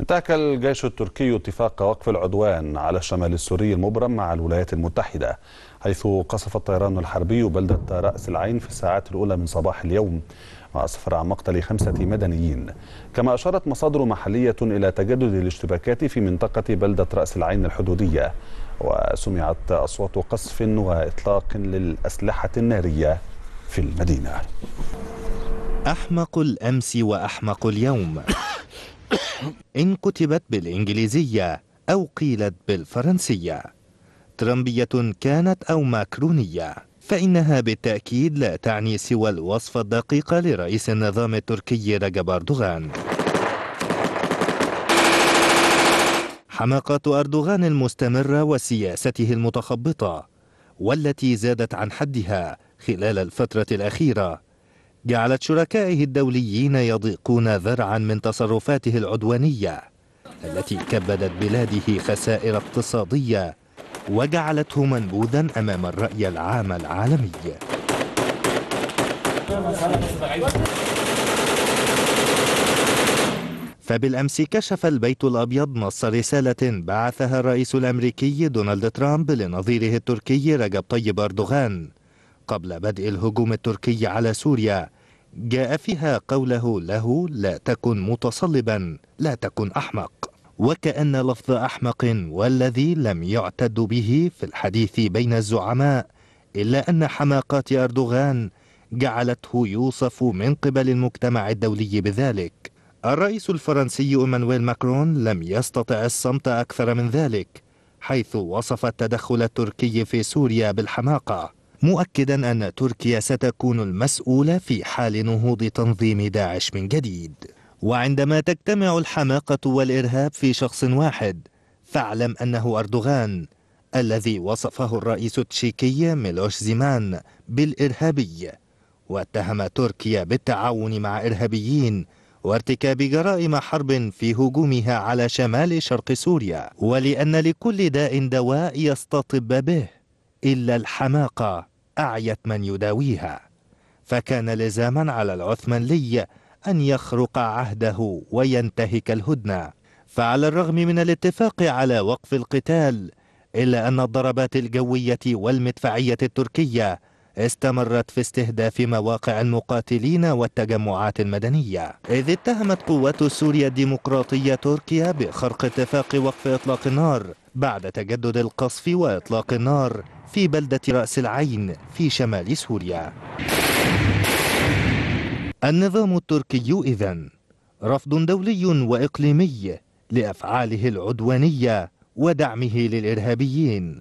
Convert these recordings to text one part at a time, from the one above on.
انتهك الجيش التركي اتفاق وقف العدوان على الشمال السوري المبرم مع الولايات المتحدة حيث قصف الطيران الحربي بلدة رأس العين في الساعات الأولى من صباح اليوم وأسفر عن مقتل خمسة مدنيين كما أشارت مصادر محلية إلى تجدد الاشتباكات في منطقة بلدة رأس العين الحدودية وسمعت أصوات قصف وإطلاق للأسلحة النارية في المدينة أحمق الأمس وأحمق اليوم إن كتبت بالإنجليزية أو قيلت بالفرنسية ترمبية كانت أو ماكرونية فإنها بالتأكيد لا تعني سوى الوصف الدقيق لرئيس النظام التركي رجب أردوغان حماقة أردوغان المستمرة وسياسته المتخبطة والتي زادت عن حدها خلال الفترة الأخيرة جعلت شركائه الدوليين يضيقون ذرعا من تصرفاته العدوانية التي كبدت بلاده خسائر اقتصادية وجعلته منبوذا أمام الرأي العام العالمي فبالأمس كشف البيت الأبيض نص رسالة بعثها الرئيس الأمريكي دونالد ترامب لنظيره التركي رجب طيب أردوغان قبل بدء الهجوم التركي على سوريا جاء فيها قوله له لا تكن متصلبا لا تكن أحمق وكأن لفظ أحمق والذي لم يعتد به في الحديث بين الزعماء إلا أن حماقات أردوغان جعلته يوصف من قبل المجتمع الدولي بذلك الرئيس الفرنسي إيمانويل ماكرون لم يستطع الصمت أكثر من ذلك حيث وصف التدخل التركي في سوريا بالحماقة مؤكدا أن تركيا ستكون المسؤولة في حال نهوض تنظيم داعش من جديد وعندما تجتمع الحماقة والإرهاب في شخص واحد فاعلم أنه أردوغان الذي وصفه الرئيس التشيكي ميلوش زيمان بالإرهابي واتهم تركيا بالتعاون مع إرهابيين وارتكاب جرائم حرب في هجومها على شمال شرق سوريا ولأن لكل داء دواء يستطب به إلا الحماقة أعيت من يداويها فكان لزاما على العثمانلي أن يخرق عهده وينتهك الهدنة فعلى الرغم من الاتفاق على وقف القتال إلا أن الضربات الجوية والمدفعية التركية استمرت في استهداف مواقع المقاتلين والتجمعات المدنية إذ اتهمت قوات سوريا الديمقراطية تركيا بخرق اتفاق وقف إطلاق النار بعد تجدد القصف وإطلاق النار في بلدة رأس العين في شمال سوريا النظام التركي إذا رفض دولي وإقليمي لأفعاله العدوانية ودعمه للإرهابيين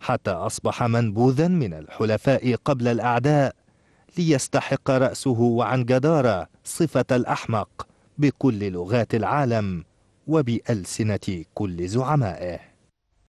حتى أصبح منبوذا من الحلفاء قبل الأعداء ليستحق رأسه وعن جدارة صفة الأحمق بكل لغات العالم وبألسنة كل زعمائه